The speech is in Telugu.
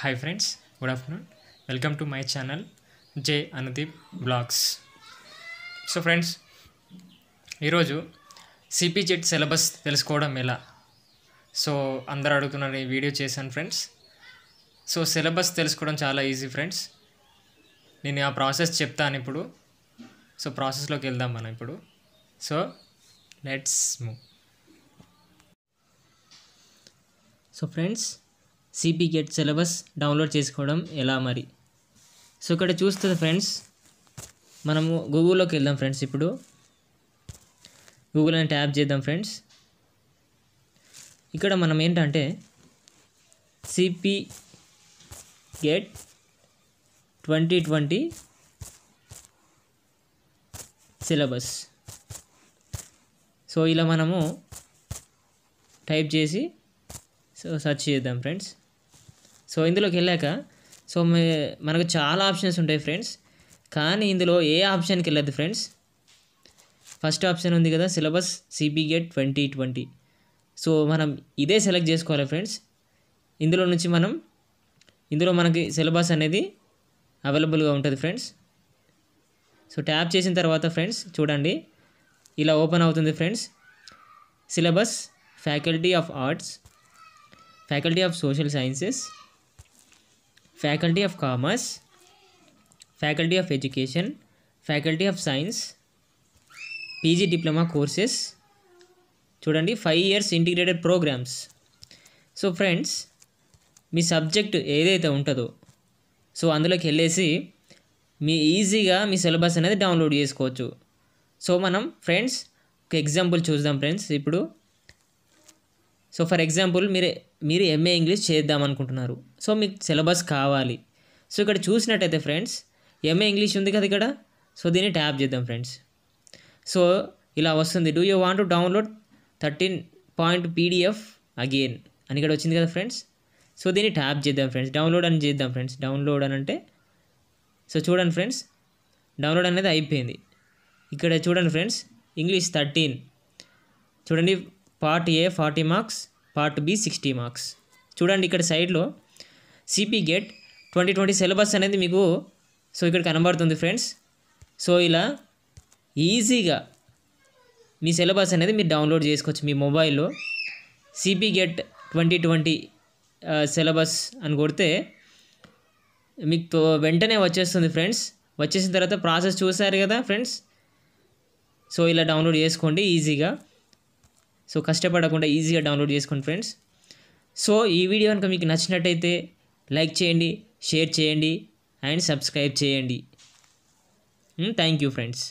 hi friends good afternoon welcome to my channel J Anudeep vlogs so friends ఈరోజు సిపిజెట్ సిలబస్ తెలుసుకోవడం ఎలా సో అందరు అడుగుతున్నారు ఈ వీడియో చేశాను ఫ్రెండ్స్ సో సిలబస్ తెలుసుకోవడం చాలా ఈజీ ఫ్రెండ్స్ నేను ఆ ప్రాసెస్ చెప్తాను ఇప్పుడు సో ప్రాసెస్లోకి వెళ్దాం మనం ఇప్పుడు so let's move so friends CPGET syllabus download చేసుకోవడం ఎలా మరి సో ఇక్కడ చూస్తుంది ఫ్రెండ్స్ మనము గూగుల్లోకి వెళ్దాం ఫ్రెండ్స్ ఇప్పుడు గూగుల్ అని ట్యాప్ చేద్దాం ఫ్రెండ్స్ ఇక్కడ మనం ఏంటంటే CPGET twenty twenty syllabus so ఇలా మనము టైప్ చేసి సో సెర్చ్ చేద్దాం ఫ్రెండ్స్ సో ఇందులోకి వెళ్ళాక సో మే మనకు చాలా ఆప్షన్స్ ఉంటాయి ఫ్రెండ్స్ కానీ ఇందులో ఏ ఆప్షన్కి వెళ్ళదు ఫ్రెండ్స్ ఫస్ట్ ఆప్షన్ ఉంది కదా syllabus CPGET twenty twenty so మనం ఇదే సెలెక్ట్ చేసుకోవాలి ఫ్రెండ్స్ ఇందులో నుంచి మనం ఇందులో మనకి సిలబస్ అనేది అవైలబుల్గా ఉంటుంది ఫ్రెండ్స్ సో ట్యాప్ చేసిన తర్వాత ఫ్రెండ్స్ చూడండి ఇలా ఓపెన్ అవుతుంది friends syllabus faculty of arts faculty of social sciences faculty of commerce faculty of education faculty of science PG diploma courses చూడండి five years integrated programmes so friends మీ సబ్జెక్ట్ ఏదైతే ఉంటుందో సో అందులోకి వెళ్ళేసి మీ ఈజీగా మీ సిలబస్ అనేది డౌన్లోడ్ చేసుకోవచ్చు సో మనం ఫ్రెండ్స్ ఒక ఎగ్జాంపుల్ చూద్దాం ఫ్రెండ్స్ ఇప్పుడు సో ఫర్ ఎగ్జాంపుల్ మీరు మీరు ఎంఏ ఇంగ్లీష్ చేద్దాం అనుకుంటున్నారు సో మీకు సిలబస్ కావాలి సో ఇక్కడ చూసినట్టయితే ఫ్రెండ్స్ ఎంఏ ఇంగ్లీష్ ఉంది కదా ఇక్కడ సో దీన్ని ట్యాప్ చేద్దాం ఫ్రెండ్స్ సో ఇలా వస్తుంది do you want to download thirteen point PDF again అని ఇక్కడ వచ్చింది కదా ఫ్రెండ్స్ సో దీన్ని ట్యాప్ చేద్దాం ఫ్రెండ్స్ డౌన్లోడ్ అని చేద్దాం ఫ్రెండ్స్ డౌన్లోడ్ అని అంటే సో చూడండి ఫ్రెండ్స్ డౌన్లోడ్ అనేది అయిపోయింది ఇక్కడ చూడండి ఫ్రెండ్స్ ఇంగ్లీష్ థర్టీన్ చూడండి part A forty marks part B sixty marks చూడండి ఇక్కడ సైడ్లో CPGET twenty twenty syllabus అనేది మీకు సో ఇక్కడ కనబడుతుంది ఫ్రెండ్స్ సో ఇలా ఈజీగా మీ సిలబస్ అనేది మీరు డౌన్లోడ్ చేసుకోవచ్చు మీ మొబైల్లో CPGET twenty twenty syllabus అని కొడితే మీకు వెంటనే వచ్చేస్తుంది ఫ్రెండ్స్ వచ్చేసిన తర్వాత ప్రాసెస్ చూసారు కదా ఫ్రెండ్స్ సో ఇలా డౌన్లోడ్ చేసుకోండి ఈజీగా సో కష్టపడకుండా ఈజీగా డౌన్లోడ్ చేసుకోండి ఫ్రెండ్స్ సో ఈ వీడియో కనుక మీకు నచ్చినట్టయితే లైక్ చేయండి షేర్ చేయండి అండ్ సబ్స్క్రైబ్ చేయండి థ్యాంక్ యూ ఫ్రెండ్స్